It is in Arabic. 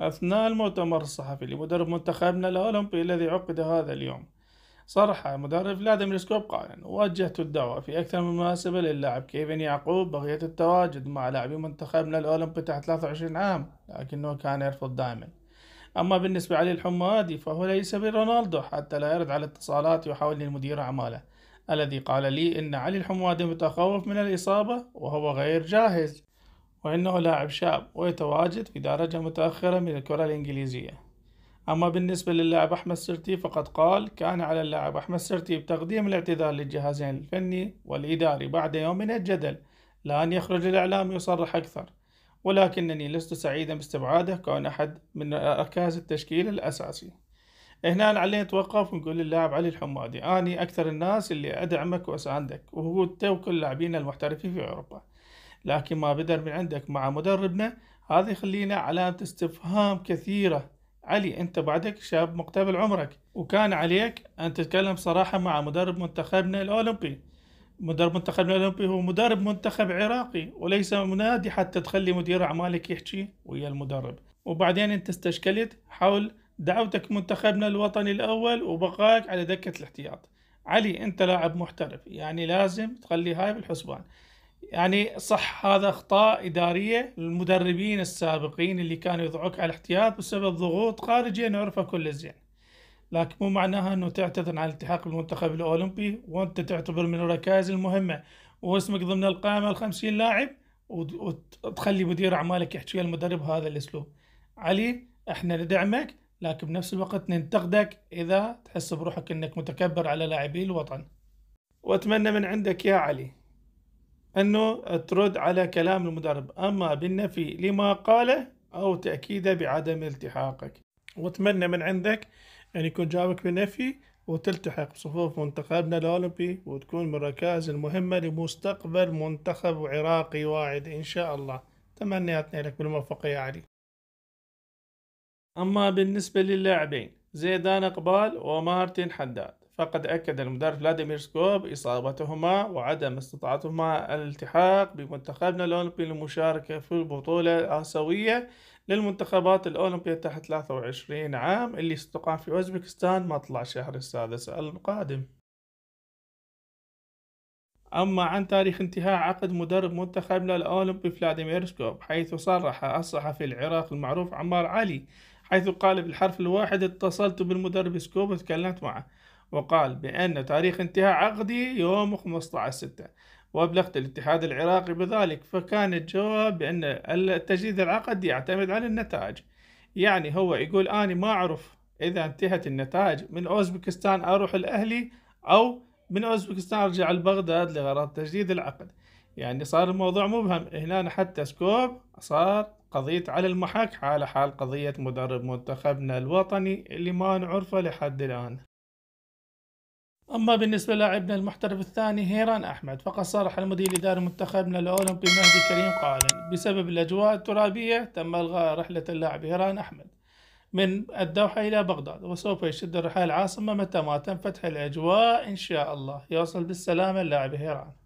أثناء المؤتمر الصحفي لمدرب منتخبنا الأولمبي الذي عقد هذا اليوم صرح مدرب فلاديمير سكوب قائلا وجهت الدعوة في أكثر من مناسبة للاعب كيفن يعقوب بغية التواجد مع لاعبي منتخبنا الأولمبي تحت 23 عام لكنه كان يرفض دائما أما بالنسبة علي الحمادي فهو ليس برونالدو حتى لا يرد على اتصالات يحاولني مدير أعماله الذي قال لي إن علي الحمادي متخوف من الإصابة وهو غير جاهز وإنه لاعب شاب ويتواجد في درجة متأخرة من الكرة الإنجليزية أما بالنسبة للاعب أحمد سرتي فقد قال كان على اللاعب أحمد سرتي بتقديم الاعتذار للجهازين الفني والإداري بعد يوم من الجدل لأن يخرج الإعلام يصرح أكثر ولكنني لست سعيدا باستبعاده كون أحد من أركاز التشكيل الأساسي هنا علينا نتوقف ونقول للاعب علي الحمادي أني أكثر الناس اللي أدعمك وأساندك وهو تو كل اللاعبين المحترفين في أوروبا لكن ما بدر من عندك مع مدربنا هذا يخلينا علامة استفهام كثيرة علي أنت بعدك شاب مقتبل عمرك وكان عليك أن تتكلم صراحة مع مدرب منتخبنا الأولمبي مدرب منتخبنا الأولمبي هو مدرب منتخب عراقي وليس منادي حتى تخلي مدير أعمالك يحكي ويا المدرب وبعدين أنت استشكلت حول دعوتك منتخبنا الوطني الأول وبقائك على دكة الاحتياط علي أنت لاعب محترف يعني لازم تخلي هاي بالحسبان يعني صح هذا اخطاء اداريه للمدربين السابقين اللي كانوا يضعوك على الاحتياط بسبب ضغوط خارجيه نعرفها كل زين لكن مو معناها انه تعتذر عن الالتحاق بالمنتخب الاولمبي وانت تعتبر من الركائز المهمه واسمك ضمن القائمه ال 50 لاعب وتخلي مدير اعمالك يحكي المدرب هذا الاسلوب علي احنا ندعمك لكن بنفس الوقت ننتقدك اذا تحس بروحك انك متكبر على لاعبي الوطن واتمنى من عندك يا علي أنه ترد على كلام المدرب أما بالنفي لما قاله أو تأكيده بعدم التحاقك وأتمنى من عندك أن يكون جوابك بالنفي وتلتحق بصفوف منتخبنا الأولمبي وتكون من الركائز المهمة لمستقبل منتخب عراقي واعد إن شاء الله تمنياتنا لك بالموفقة يا علي أما بالنسبة للاعبين زيدان إقبال ومارتن حداد فقد أكد المدرب فلاديمير سكوب إصابتهما وعدم استطاعتهما الالتحاق بمنتخبنا الأولمبي للمشاركة في البطولة الآسيوية للمنتخبات الأولمبية تحت 23 عام اللي ستقام في أوزبكستان مطلع شهر السادس القادم أما عن تاريخ انتهاء عقد مدرب منتخبنا الأولمبي فلاديمير سكوب حيث صرح الصحفي العراقي المعروف عمار علي حيث قال بالحرف الواحد اتصلت بالمدرب سكوب وتكلمت معه وقال بأن تاريخ انتهاء عقدي يوم 15 6 وأبلغت الاتحاد العراقي بذلك فكان الجواب بأن تجديد العقد يعتمد على النتائج يعني هو يقول أنا ما أعرف إذا انتهت النتائج من أوزبكستان أروح الأهلي أو من أوزبكستان أرجع لبغداد لغرض تجديد العقد يعني صار الموضوع مبهم هنا حتى سكوب صار قضية على المحك على حال قضية مدرب منتخبنا الوطني اللي ما نعرفه لحد الآن أما بالنسبة للاعبنا المحترف الثاني هيران أحمد فقد صرح المدير الإداري من الأولمبي مهدي كريم قائلا بسبب الأجواء الترابية تم إلغاء رحلة اللاعب هيران أحمد من الدوحة إلى بغداد وسوف يشد الرحال العاصمة متى ما تنفتح الأجواء إن شاء الله يوصل بالسلامة اللاعب هيران